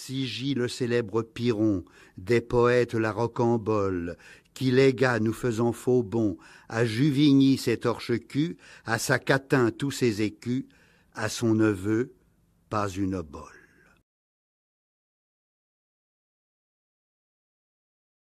Sigit le célèbre Piron, des poètes la rocambole, qui légua, nous faisant faux bon à Juvigny ses torches cul, à catin tous ses écus, à son neveu, pas une obole.